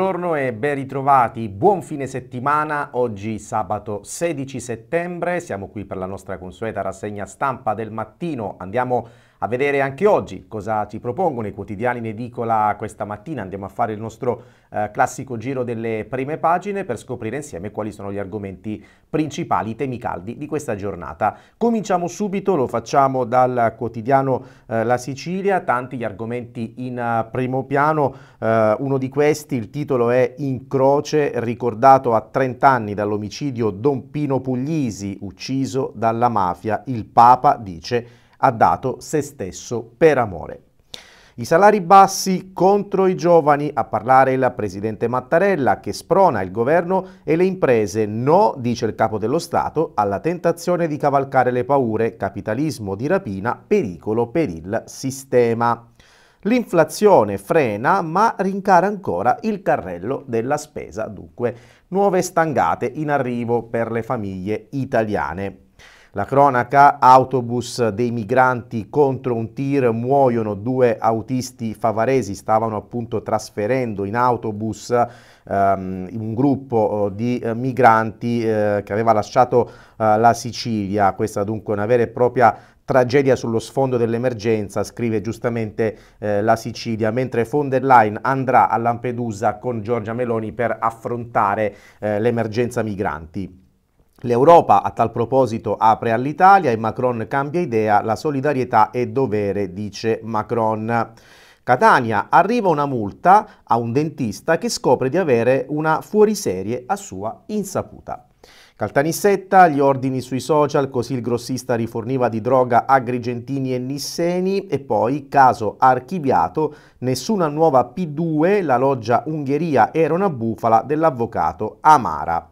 buongiorno e ben ritrovati, buon fine settimana, oggi sabato 16 settembre, siamo qui per la nostra consueta rassegna stampa del mattino, andiamo a vedere anche oggi cosa ci propongono i quotidiani in edicola questa mattina. Andiamo a fare il nostro eh, classico giro delle prime pagine per scoprire insieme quali sono gli argomenti principali, i temi caldi di questa giornata. Cominciamo subito, lo facciamo dal quotidiano eh, La Sicilia, tanti gli argomenti in eh, primo piano. Uh, uno di questi, il titolo è In croce, ricordato a 30 anni dall'omicidio Don Pino Puglisi, ucciso dalla mafia. Il Papa dice ha dato se stesso per amore. I salari bassi contro i giovani, a parlare il presidente Mattarella che sprona il governo e le imprese. No, dice il capo dello Stato, alla tentazione di cavalcare le paure, capitalismo di rapina, pericolo per il sistema. L'inflazione frena ma rincara ancora il carrello della spesa, dunque nuove stangate in arrivo per le famiglie italiane. La cronaca, autobus dei migranti contro un tir, muoiono due autisti favaresi, stavano appunto trasferendo in autobus um, un gruppo eh, di eh, migranti eh, che aveva lasciato eh, la Sicilia. Questa dunque è una vera e propria tragedia sullo sfondo dell'emergenza, scrive giustamente eh, la Sicilia, mentre von der Leyen andrà a Lampedusa con Giorgia Meloni per affrontare eh, l'emergenza migranti. L'Europa a tal proposito apre all'Italia e Macron cambia idea, la solidarietà è dovere, dice Macron. Catania arriva una multa a un dentista che scopre di avere una fuoriserie a sua insaputa. Caltanissetta, gli ordini sui social, così il grossista riforniva di droga Agrigentini e Nisseni e poi, caso archiviato, nessuna nuova P2, la loggia Ungheria era una bufala dell'avvocato Amara.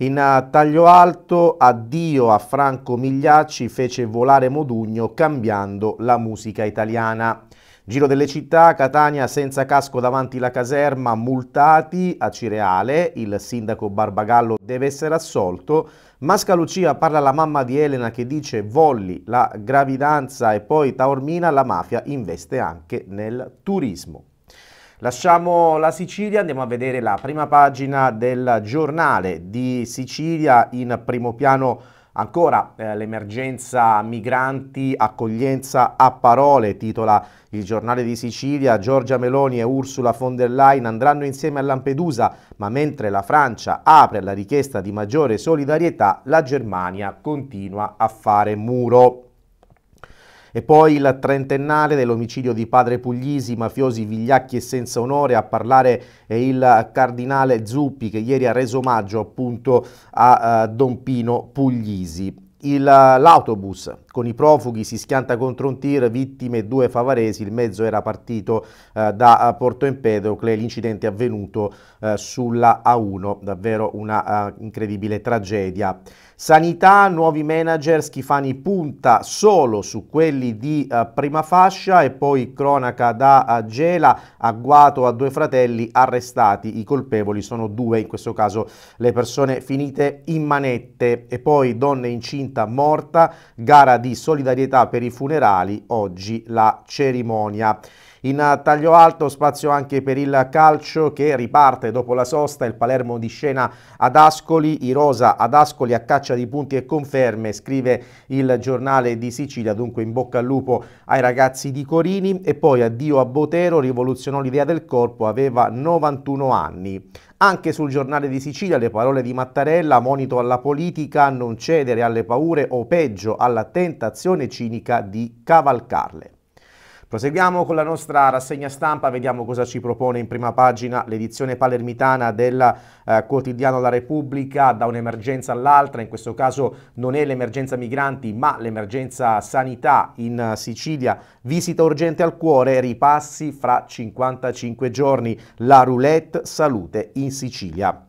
In eh, taglio alto, addio a Franco Migliacci fece volare Modugno cambiando la musica italiana. Giro delle città, Catania senza casco davanti la caserma, multati a Cireale, il sindaco Barbagallo deve essere assolto. Mascalucia parla alla mamma di Elena che dice volli la gravidanza e poi Taormina, la mafia investe anche nel turismo. Lasciamo la Sicilia, andiamo a vedere la prima pagina del giornale di Sicilia in primo piano Ancora eh, l'emergenza migranti, accoglienza a parole, titola il giornale di Sicilia, Giorgia Meloni e Ursula von der Leyen andranno insieme a Lampedusa, ma mentre la Francia apre la richiesta di maggiore solidarietà, la Germania continua a fare muro. E poi il trentennale dell'omicidio di padre Puglisi, mafiosi vigliacchi e senza onore, a parlare è il cardinale Zuppi che ieri ha reso omaggio appunto a uh, Don Pino Puglisi. Eh, l'autobus con i profughi, si schianta contro un tir, vittime due favaresi, il mezzo era partito eh, da eh, Porto Empedocle, l'incidente è avvenuto eh, sulla A1, davvero una uh, incredibile tragedia. Sanità, nuovi manager, Schifani punta solo su quelli di uh, prima fascia e poi cronaca da uh, Gela, agguato a due fratelli arrestati, i colpevoli sono due, in questo caso le persone finite in manette e poi donne incinta morta, gara di di solidarietà per i funerali oggi la cerimonia. In taglio alto spazio anche per il calcio che riparte dopo la sosta, il Palermo di scena ad Ascoli, i Rosa ad Ascoli a caccia di punti e conferme, scrive il giornale di Sicilia, dunque in bocca al lupo ai ragazzi di Corini e poi addio a Botero, rivoluzionò l'idea del corpo, aveva 91 anni. Anche sul giornale di Sicilia le parole di Mattarella, monito alla politica, non cedere alle paure o peggio alla tentazione cinica di cavalcarle. Proseguiamo con la nostra rassegna stampa, vediamo cosa ci propone in prima pagina l'edizione palermitana del eh, quotidiano La Repubblica da un'emergenza all'altra, in questo caso non è l'emergenza migranti ma l'emergenza sanità in eh, Sicilia, visita urgente al cuore, ripassi fra 55 giorni, la roulette salute in Sicilia.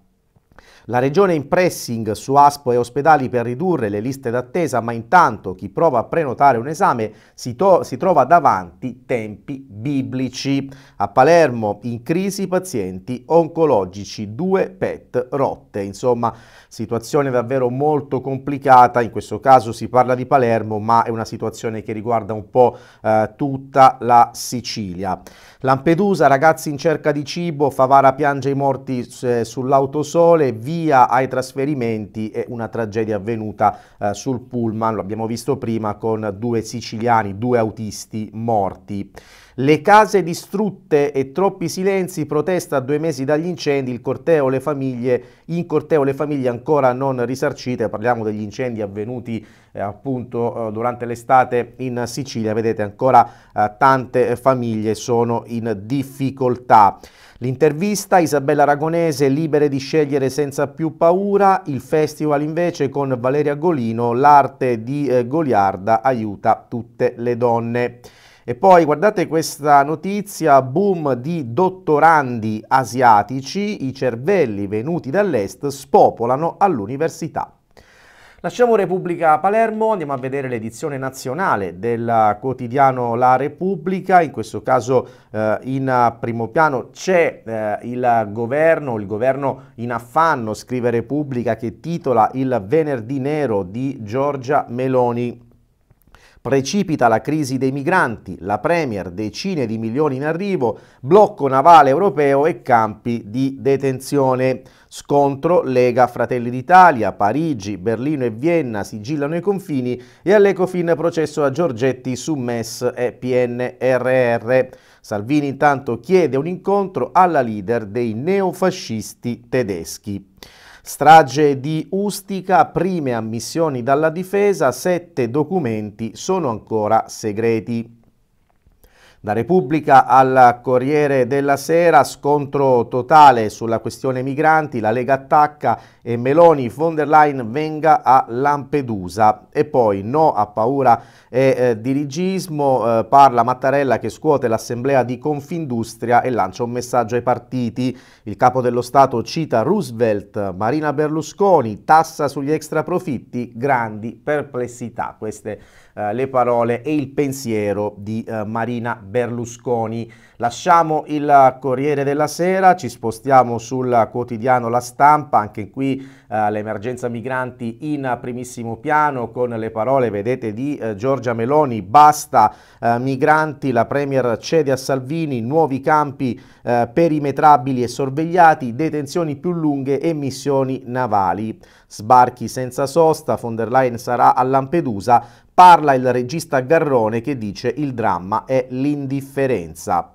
La regione in pressing su ASPO e ospedali per ridurre le liste d'attesa, ma intanto chi prova a prenotare un esame si, si trova davanti tempi biblici. A Palermo in crisi pazienti oncologici, due PET rotte. Insomma, situazione davvero molto complicata, in questo caso si parla di Palermo, ma è una situazione che riguarda un po' eh, tutta la Sicilia. Lampedusa, ragazzi in cerca di cibo, Favara piange i morti eh, sull'autosole, via via ai trasferimenti e una tragedia avvenuta eh, sul pullman, lo abbiamo visto prima, con due siciliani, due autisti morti. Le case distrutte e troppi silenzi, protesta a due mesi dagli incendi, il corteo le famiglie, in corteo le famiglie ancora non risarcite, parliamo degli incendi avvenuti eh, appunto eh, durante l'estate in Sicilia, vedete ancora eh, tante famiglie sono in difficoltà. L'intervista Isabella Aragonese, libere di scegliere senza più paura, il festival invece con Valeria Golino, l'arte di eh, Goliarda aiuta tutte le donne. E poi guardate questa notizia, boom di dottorandi asiatici, i cervelli venuti dall'est spopolano all'università. Lasciamo Repubblica Palermo, andiamo a vedere l'edizione nazionale del quotidiano La Repubblica, in questo caso eh, in primo piano c'è eh, il governo, il governo in affanno, scrive Repubblica che titola Il venerdì nero di Giorgia Meloni. Precipita la crisi dei migranti, la Premier, decine di milioni in arrivo, blocco navale europeo e campi di detenzione. Scontro Lega Fratelli d'Italia, Parigi, Berlino e Vienna sigillano i confini e all'Ecofin processo a Giorgetti su MES e PNRR. Salvini intanto chiede un incontro alla leader dei neofascisti tedeschi. Strage di Ustica, prime ammissioni dalla difesa, sette documenti sono ancora segreti. Da Repubblica al Corriere della Sera, scontro totale sulla questione migranti, la Lega attacca e Meloni von der Leyen venga a Lampedusa. E poi no a paura e eh, dirigismo, eh, parla Mattarella che scuote l'assemblea di Confindustria e lancia un messaggio ai partiti. Il capo dello Stato cita Roosevelt, Marina Berlusconi, tassa sugli extraprofitti, grandi perplessità. Queste eh, le parole e il pensiero di eh, Marina Berlusconi. Berlusconi. Lasciamo il Corriere della Sera, ci spostiamo sul quotidiano La Stampa, anche qui eh, l'emergenza migranti in primissimo piano con le parole, vedete, di eh, Giorgia Meloni, basta eh, migranti, la Premier cede a Salvini, nuovi campi eh, perimetrabili e sorvegliati, detenzioni più lunghe e missioni navali. Sbarchi senza sosta, von der Leyen sarà a Lampedusa, parla il regista Garrone che dice il dramma è l'indifferenza.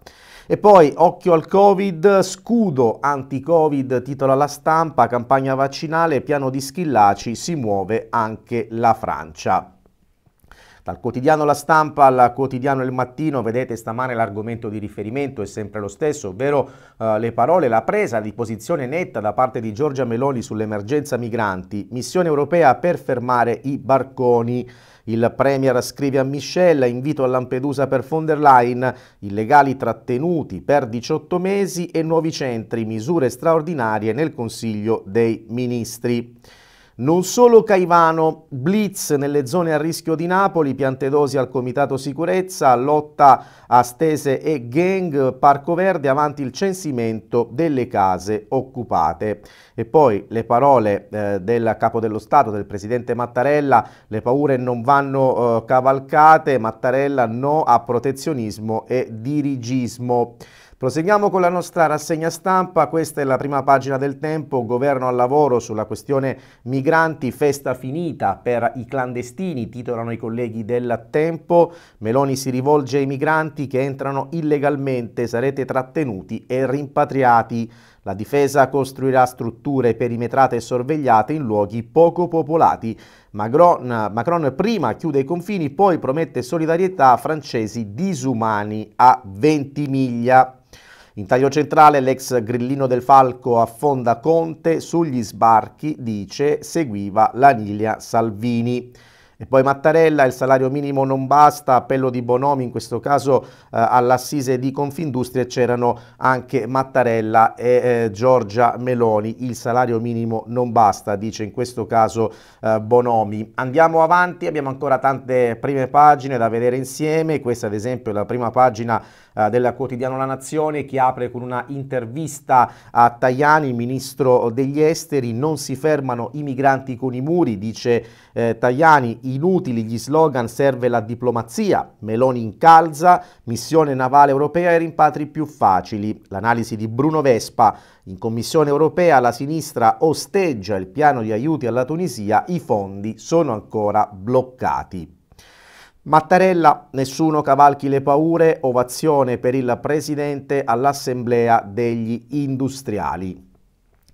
E poi occhio al Covid, scudo anti-Covid, titola la stampa, campagna vaccinale, piano di Schillaci, si muove anche la Francia. Dal quotidiano La Stampa al quotidiano Il Mattino, vedete stamane l'argomento di riferimento è sempre lo stesso, ovvero eh, le parole, la presa di posizione netta da parte di Giorgia Meloni sull'emergenza migranti, missione europea per fermare i barconi. Il Premier scrive a Michelle, invito a Lampedusa per von der Leyen, illegali trattenuti per 18 mesi e nuovi centri, misure straordinarie nel Consiglio dei Ministri. Non solo Caivano, blitz nelle zone a rischio di Napoli, piante dosi al Comitato Sicurezza, lotta a Stese e Gang, Parco Verde avanti il censimento delle case occupate. E poi le parole eh, del Capo dello Stato, del Presidente Mattarella, le paure non vanno eh, cavalcate, Mattarella no a protezionismo e dirigismo. Proseguiamo con la nostra rassegna stampa, questa è la prima pagina del tempo, governo al lavoro sulla questione migranti, festa finita per i clandestini, titolano i colleghi del tempo, Meloni si rivolge ai migranti che entrano illegalmente, sarete trattenuti e rimpatriati. La difesa costruirà strutture perimetrate e sorvegliate in luoghi poco popolati. Macron, Macron, prima chiude i confini, poi promette solidarietà a francesi disumani a Ventimiglia. In taglio centrale l'ex grillino del Falco affonda Conte sugli sbarchi, dice, seguiva la Nilia Salvini. E poi Mattarella, il salario minimo non basta, appello di Bonomi, in questo caso eh, all'assise di Confindustria c'erano anche Mattarella e eh, Giorgia Meloni. Il salario minimo non basta, dice in questo caso eh, Bonomi. Andiamo avanti, abbiamo ancora tante prime pagine da vedere insieme. Questa ad esempio è la prima pagina eh, della quotidiano La Nazione che apre con una intervista a Tajani, ministro degli esteri. Non si fermano i migranti con i muri, dice eh, Tajani inutili gli slogan serve la diplomazia, Meloni incalza, missione navale europea e rimpatri più facili. L'analisi di Bruno Vespa, in Commissione europea la sinistra osteggia il piano di aiuti alla Tunisia, i fondi sono ancora bloccati. Mattarella, nessuno cavalchi le paure, ovazione per il Presidente all'Assemblea degli Industriali.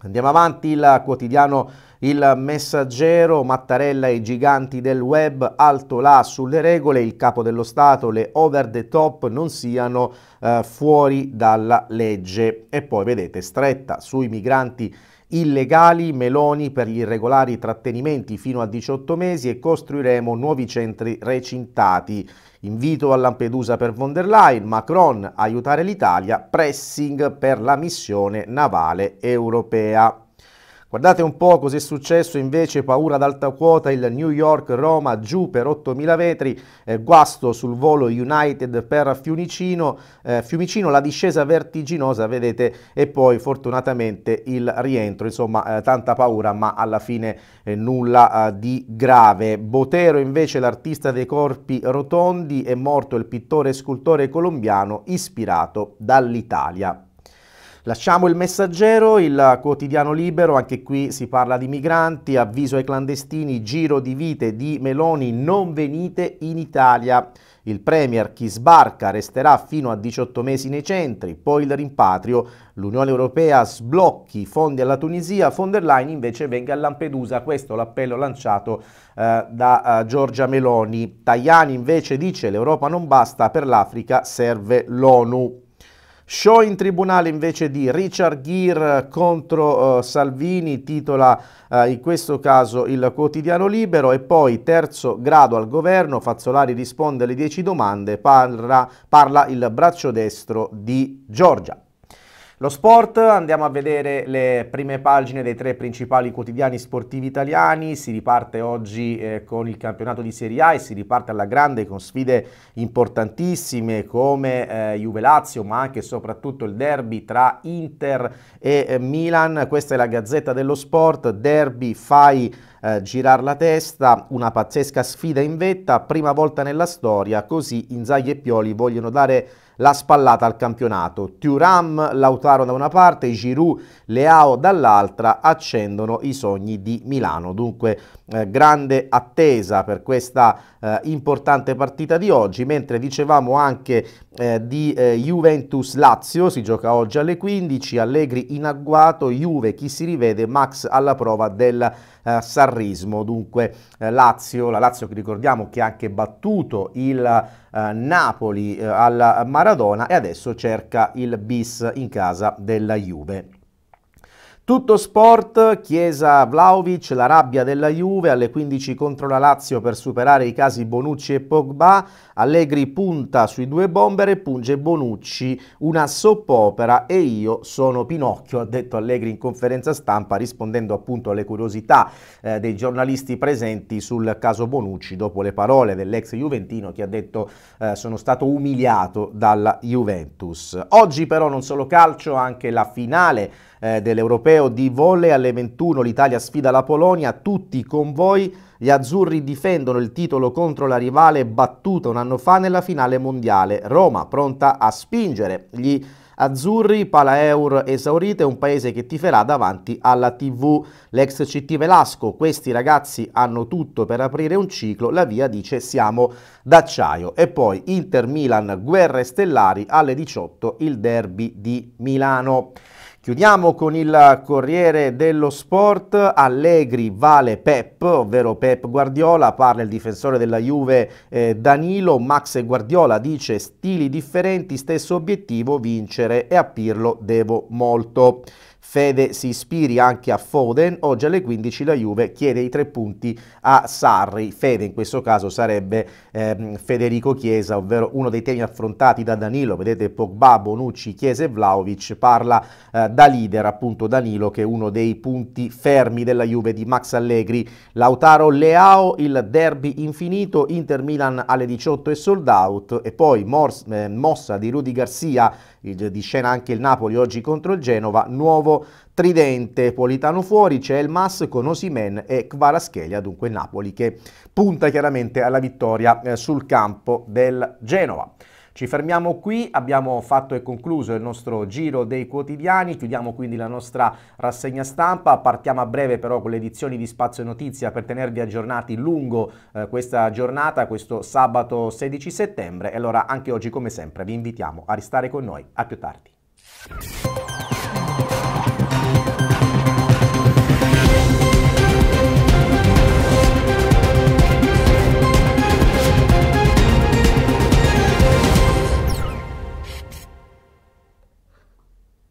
Andiamo avanti, il quotidiano Il Messaggero, Mattarella e i giganti del web, alto là sulle regole, il capo dello Stato, le over the top non siano eh, fuori dalla legge. E poi vedete, stretta sui migranti illegali Meloni per gli irregolari trattenimenti fino a 18 mesi e costruiremo nuovi centri recintati. Invito a Lampedusa per von der Leyen, Macron aiutare l'Italia, pressing per la missione navale europea. Guardate un po' cos'è successo invece, paura ad alta quota, il New York-Roma giù per 8.000 metri, eh, guasto sul volo United per Fiumicino, eh, Fiumicino la discesa vertiginosa vedete e poi fortunatamente il rientro, insomma eh, tanta paura ma alla fine eh, nulla eh, di grave. Botero invece l'artista dei corpi rotondi è morto il pittore e scultore colombiano ispirato dall'Italia. Lasciamo il messaggero, il quotidiano libero, anche qui si parla di migranti, avviso ai clandestini, giro di vite di Meloni, non venite in Italia. Il Premier chi sbarca resterà fino a 18 mesi nei centri, poi il rimpatrio. L'Unione Europea sblocchi i fondi alla Tunisia, von der Leyen invece venga a Lampedusa, questo è l'appello lanciato eh, da eh, Giorgia Meloni. Tajani invece dice l'Europa non basta, per l'Africa serve l'ONU. Show in tribunale invece di Richard Gere contro eh, Salvini, titola eh, in questo caso il quotidiano libero e poi terzo grado al governo, Fazzolari risponde alle 10 domande, parla, parla il braccio destro di Giorgia. Lo sport, andiamo a vedere le prime pagine dei tre principali quotidiani sportivi italiani, si riparte oggi eh, con il campionato di Serie A e si riparte alla grande con sfide importantissime come eh, Juve-Lazio ma anche e soprattutto il derby tra Inter e eh, Milan, questa è la Gazzetta dello Sport, derby fai eh, girare la testa, una pazzesca sfida in vetta, prima volta nella storia, così Inzaghi e Pioli vogliono dare la spallata al campionato. Thuram, Lautaro da una parte, Giroud, Leao dall'altra accendono i sogni di Milano. Dunque eh, grande attesa per questa eh, importante partita di oggi, mentre dicevamo anche eh, di eh, Juventus-Lazio, si gioca oggi alle 15, Allegri in agguato, Juve chi si rivede, Max alla prova del eh, Sarrismo, dunque eh, Lazio, la Lazio che ricordiamo che ha anche battuto il eh, Napoli eh, al Maradona e adesso cerca il bis in casa della Juve. Tutto sport, Chiesa Vlaovic, la rabbia della Juve, alle 15 contro la Lazio per superare i casi Bonucci e Pogba, Allegri punta sui due bomber e punge Bonucci, una soppopera e io sono Pinocchio, ha detto Allegri in conferenza stampa rispondendo appunto alle curiosità eh, dei giornalisti presenti sul caso Bonucci dopo le parole dell'ex Juventino che ha detto eh, sono stato umiliato dalla Juventus. Oggi però non solo calcio, anche la finale eh, dell'Europeo di volle. Alle 21 l'Italia sfida la Polonia, tutti con voi. Gli azzurri difendono il titolo contro la rivale battuta un anno fa nella finale mondiale. Roma pronta a spingere. Gli azzurri, Palaeur esaurite, un paese che tiferà davanti alla TV. L'ex CT Velasco, questi ragazzi hanno tutto per aprire un ciclo, la via dice siamo d'acciaio. E poi Inter-Milan, guerre stellari, alle 18 il derby di Milano. Chiudiamo con il Corriere dello Sport, Allegri vale Pep, ovvero Pep Guardiola, parla il difensore della Juve eh, Danilo, Max Guardiola dice stili differenti, stesso obiettivo vincere e a Pirlo devo molto. Fede si ispiri anche a Foden, oggi alle 15 la Juve chiede i tre punti a Sarri, Fede in questo caso sarebbe ehm, Federico Chiesa, ovvero uno dei temi affrontati da Danilo, vedete Pogba, Bonucci, Chiesa e Vlaovic, parla eh, da leader appunto Danilo che è uno dei punti fermi della Juve di Max Allegri, Lautaro Leao, il derby infinito, Inter Milan alle 18 e sold out e poi mors- eh, mossa di Rudy Garcia di scena anche il Napoli oggi contro il Genova, nuovo tridente, Politano fuori, c'è il Mas con Osimen e Kvaraschelia, dunque il Napoli che punta chiaramente alla vittoria eh, sul campo del Genova. Ci fermiamo qui, abbiamo fatto e concluso il nostro giro dei quotidiani, chiudiamo quindi la nostra rassegna stampa, partiamo a breve però con le edizioni di Spazio Notizia per tenervi aggiornati lungo eh, questa giornata, questo sabato 16 settembre e allora anche oggi come sempre vi invitiamo a restare con noi, a più tardi.